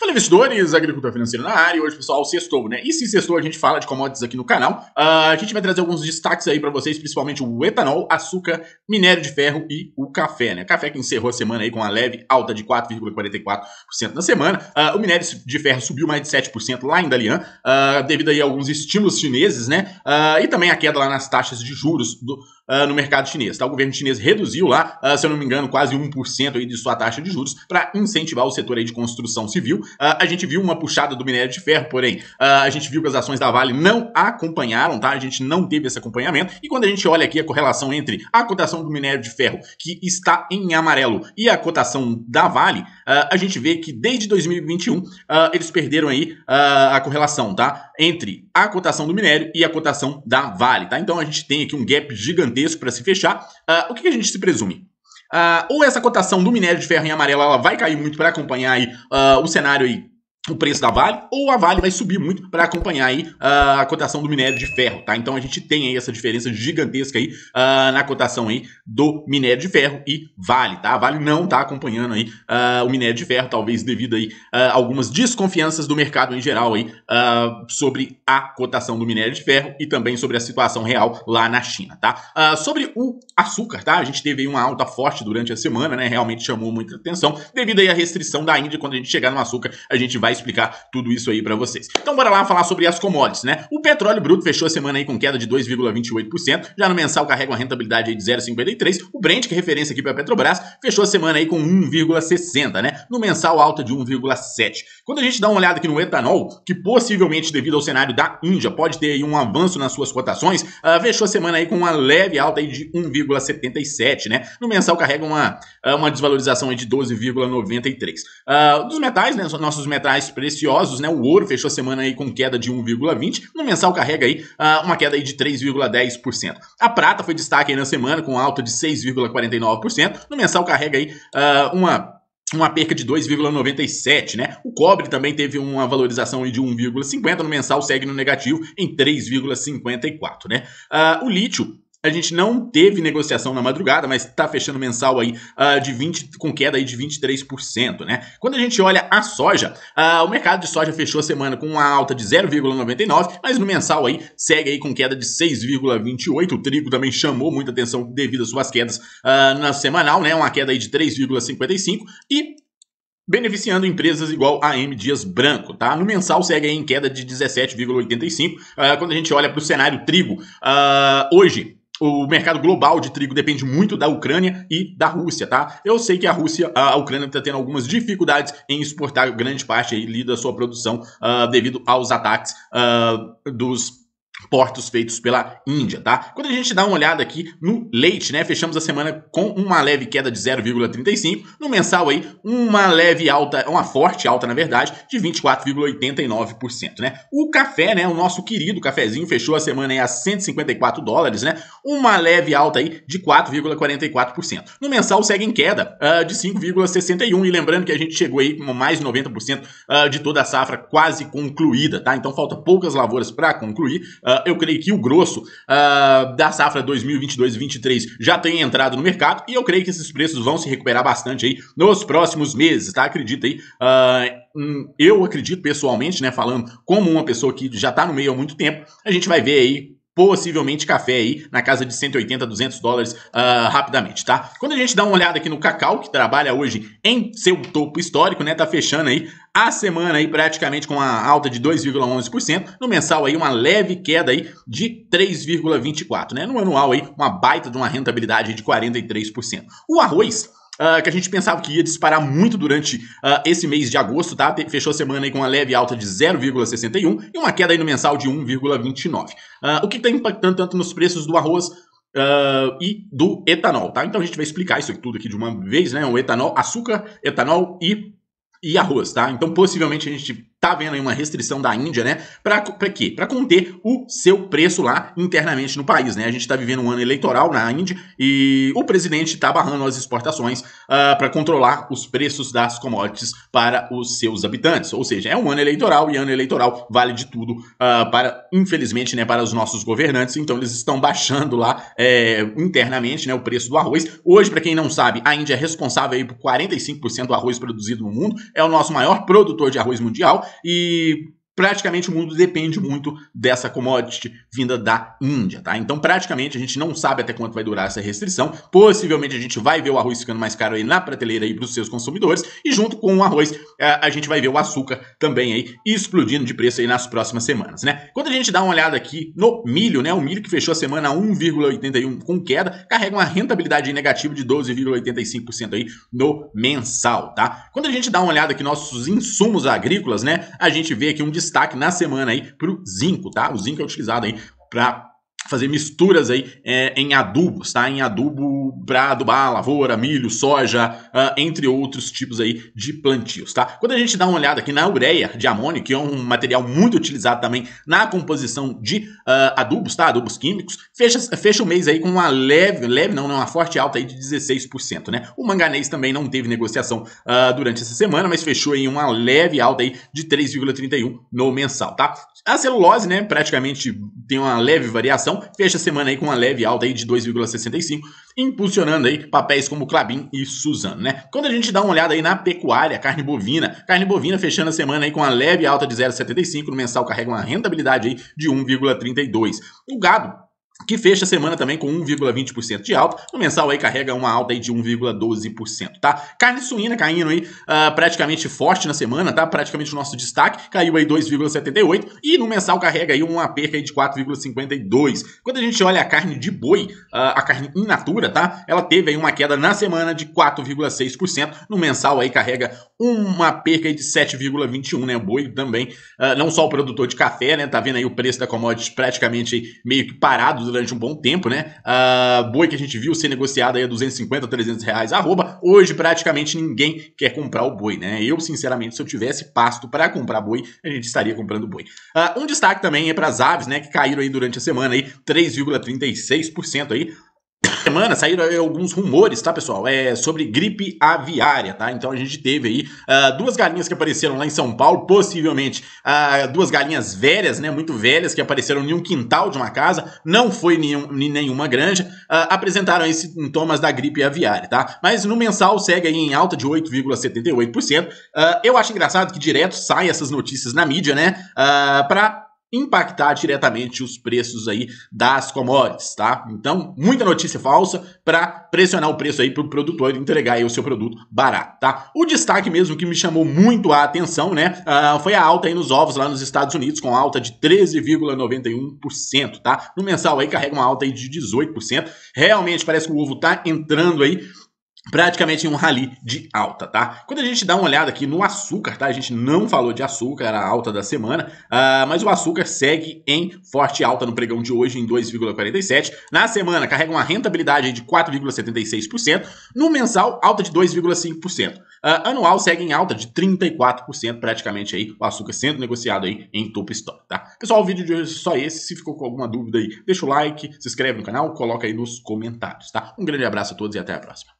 Fala investidores, agricultor financeiro na área. Hoje, pessoal, sextou, né? E se sextou, a gente fala de commodities aqui no canal. Uh, a gente vai trazer alguns destaques aí para vocês, principalmente o etanol, açúcar, minério de ferro e o café, né? Café que encerrou a semana aí com uma leve alta de 4,44% na semana. Uh, o minério de ferro subiu mais de 7% lá em Dalian, uh, devido aí a alguns estímulos chineses, né? e também a queda lá nas taxas de juros do, uh, no mercado chinês. Tá? O governo chinês reduziu lá, uh, se eu não me engano, quase 1% aí de sua taxa de juros para incentivar o setor aí de construção civil. Uh, a gente viu uma puxada do minério de ferro, porém, a gente viu que as ações da Vale não acompanharam, tá? A gente não teve esse acompanhamento. E quando a gente olha aqui a correlação entre a cotação do minério de ferro, que está em amarelo, e a cotação da Vale, a gente vê que desde 2021 eles perderam aí a correlação, tá? Entre a cotação do minério e a cotação da Vale, tá? Então a gente tem aqui um gap gigantesco preço para se fechar, uh, o que, que a gente se presume? Uh, ou essa cotação do minério de ferro em amarelo ela vai cair muito para acompanhar aí, uh, o cenário aí o preço da Vale, ou a Vale vai subir muito para acompanhar aí uh, a cotação do minério de ferro, tá? Então a gente tem aí essa diferença gigantesca aí uh, na cotação aí do minério de ferro e Vale, tá? A Vale não tá acompanhando aí uh, o minério de ferro, talvez devido aí uh, algumas desconfianças do mercado em geral aí sobre a cotação do minério de ferro e também sobre a situação real lá na China, tá? sobre o açúcar, tá? A gente teve aí uma alta forte durante a semana, né? Realmente chamou muita atenção devido aí à restrição da Índia, quando a gente chegar no açúcar, a gente vai vai explicar tudo isso aí para vocês. Então bora lá falar sobre as commodities, né? O petróleo bruto fechou a semana aí com queda de 2,28%, já no mensal carrega uma rentabilidade aí de 0,53. O Brent, que é referência aqui para a Petrobras, fechou a semana aí com 1,60, né? No mensal alta de 1,7. Quando a gente dá uma olhada aqui no etanol, que possivelmente devido ao cenário da Índia pode ter aí um avanço nas suas cotações, uh, fechou a semana aí com uma leve alta aí de 1,77, né? No mensal carrega uma, ah, uma desvalorização aí de 12,93. Uh, ah, dos metais, né? Nossos metais metais preciosos, né? O ouro fechou a semana aí com queda de 1,20%. No mensal carrega aí uh, uma queda aí de 3,10%. A prata foi destaque aí na semana com alta de 6,49%. No mensal carrega aí uh, uma uma perca de 2,97, né? O cobre também teve uma valorização de 1,50 no mensal, segue no negativo em 3,54, né? Uh, o lítio a gente não teve negociação na madrugada, mas está fechando mensal aí uh, de 20, com queda aí de 23%, né? Quando a gente olha a soja, uh, o mercado de soja fechou a semana com uma alta de 0,99, mas no mensal aí segue aí com queda de 6,28. O trigo também chamou muita atenção devido às suas quedas uh, na semanal, né? Uma queda aí de 3,55 e beneficiando empresas igual a M Dias Branco, tá? No mensal segue em queda de 17,85. Uh, quando a gente olha para o cenário trigo, uh, hoje o mercado global de trigo depende muito da Ucrânia e da Rússia, tá? Eu sei que a Rússia, a Ucrânia está tendo algumas dificuldades em exportar grande parte aí da sua produção uh, devido aos ataques uh, dos portos feitos pela Índia, tá? Quando a gente dá uma olhada aqui no leite, né? Fechamos a semana com uma leve queda de 0,35, no mensal aí uma leve alta, uma forte alta, na verdade, de 24,89%, né? O café, né, o nosso querido cafezinho fechou a semana aí a 154 dólares, né? Uma leve alta aí de 4,44%. No mensal segue em queda uh, de 5,61 e lembrando que a gente chegou aí com mais de 90% uh, de toda a safra quase concluída, tá? Então falta poucas lavouras para concluir. Uh, Uh, eu creio que o grosso uh, da safra 2022 23 já tem entrado no mercado e eu creio que esses preços vão se recuperar bastante aí nos próximos meses, tá? Acredita aí. Uh, eu acredito pessoalmente, né, falando como uma pessoa que já está no meio há muito tempo, a gente vai ver aí possivelmente café aí na casa de 180, 200 dólares uh, rapidamente, tá? Quando a gente dá uma olhada aqui no cacau, que trabalha hoje em seu topo histórico, né? Tá fechando aí a semana aí praticamente com uma alta de 2,11%, no mensal aí uma leve queda aí de 3,24, né? No anual aí uma baita de uma rentabilidade de 43%. O arroz ah, que a gente pensava que ia disparar muito durante uh, esse mês de agosto, tá? Fechou a semana aí com uma leve alta de 0,61 e uma queda aí no mensal de 1,29. Ah, o que está impactando tanto nos preços do arroz Uh, e do etanol, tá? Então a gente vai explicar isso tudo aqui de uma vez, né? O etanol, açúcar, etanol e, e arroz, tá? Então possivelmente a gente tá vendo aí uma restrição da Índia, né? Para quê? Para conter o seu preço lá internamente no país, né? A gente está vivendo um ano eleitoral na Índia e o presidente está barrando as exportações uh, ah, para controlar os preços das commodities para os seus habitantes. Ou seja, é um ano eleitoral e ano eleitoral vale de tudo uh, para, infelizmente, né, para os nossos governantes. Então eles estão baixando lá é, internamente, né, o preço do arroz. Hoje, para quem não sabe, a Índia é responsável aí por 45% do arroz produzido no mundo. É o nosso maior produtor de arroz mundial e praticamente o mundo depende muito dessa commodity vinda da Índia, tá? Então, praticamente a gente não sabe até quanto vai durar essa restrição. Possivelmente a gente vai ver o arroz ficando mais caro aí na prateleira aí para os seus consumidores e junto com o arroz é, a gente vai ver o açúcar também aí explodindo de preço aí nas próximas semanas, né? Quando a gente dá uma olhada aqui no milho, né? O milho que fechou a semana 1,81 com queda, carrega uma rentabilidade negativa de 12,85% aí no mensal, tá? Quando a gente dá uma olhada aqui nossos insumos agrícolas, né? A gente vê aqui um destaque destaque na semana aí para o zinco, tá? O zinco é utilizado aí para fazer misturas aí é, em adubos, tá? Em adubo para adubar lavoura, milho, soja, uh, entre outros tipos aí de plantios, tá? Quando a gente dá uma olhada aqui na ureia de amônio, que é um material muito utilizado também na composição de uh, adubos, tá? Adubos químicos, fecha, fecha o mês aí com uma leve, leve não, não, né? uma forte alta aí de 16%, né? O manganês também não teve negociação uh, durante essa semana, mas fechou em uma leve alta aí de 3,31 no mensal, tá? A celulose, né, praticamente tem uma leve variação, fecha a semana aí com uma leve alta aí de 2,65, impulsionando aí papéis como Clabin e Suzano, né? Quando a gente dá uma olhada aí na pecuária, carne bovina, carne bovina fechando a semana aí com uma leve alta de 0,75, no mensal carrega uma rentabilidade aí de 1,32. O gado que fecha a semana também com 1,20% de alta. No mensal aí carrega uma alta aí de 1,12%, tá? Carne suína caindo aí uh, praticamente forte na semana, tá? Praticamente o nosso destaque caiu aí 2,78 e no mensal carrega aí uma perca aí de 4,52. Quando a gente olha a carne de boi, uh, a carne in natura, tá? Ela teve aí uma queda na semana de 4,6%. No mensal aí carrega uma perca aí de 7,21, né? O boi também, uh, não só o produtor de café, né? Tá vendo aí o preço da commodity praticamente meio que parado durante um bom tempo, né? A boi que a gente viu ser negociado aí a 250, 300 reais arroba. Hoje praticamente ninguém quer comprar o boi, né? Eu, sinceramente, se eu tivesse pasto para comprar boi, a gente estaria comprando boi. Uh, um destaque também é para as aves, né? Que caíram aí durante a semana aí 3,36% aí semana saíram alguns rumores, tá, pessoal? É, sobre gripe aviária, tá? Então a gente teve aí uh, duas galinhas que apareceram lá em São Paulo, possivelmente uh, duas galinhas velhas, né? Muito velhas, que apareceram em um quintal de uma casa, não foi nenhum, em nenhuma granja, uh, apresentaram aí sintomas da gripe aviária, tá? Mas no mensal segue aí em alta de 8,78%. eu acho engraçado que direto saem essas notícias na mídia, né? Uh, para impactar diretamente os preços aí das commodities, tá? Então, muita notícia falsa para pressionar o preço aí para o produtor entregar aí o seu produto barato, tá? O destaque mesmo que me chamou muito a atenção, né, uh, foi a alta aí nos ovos lá nos Estados Unidos, com alta de 13,91%, tá? No mensal aí carrega uma alta aí de 18%. Realmente parece que o ovo tá entrando aí praticamente um rally de alta, tá? Quando a gente dá uma olhada aqui no açúcar, tá? A gente não falou de açúcar, era a alta da semana, uh, mas o açúcar segue em forte alta no pregão de hoje em 2,47. Na semana, carrega uma rentabilidade de 4,76%. No mensal, alta de 2,5%. Uh, ah, anual segue em alta de 34%, praticamente aí, o açúcar sendo negociado aí em top stop, tá? Pessoal, o vídeo de hoje é só esse. Se ficou com alguma dúvida aí, deixa o like, se inscreve no canal, coloca aí nos comentários, tá? Um grande abraço a todos e até a próxima.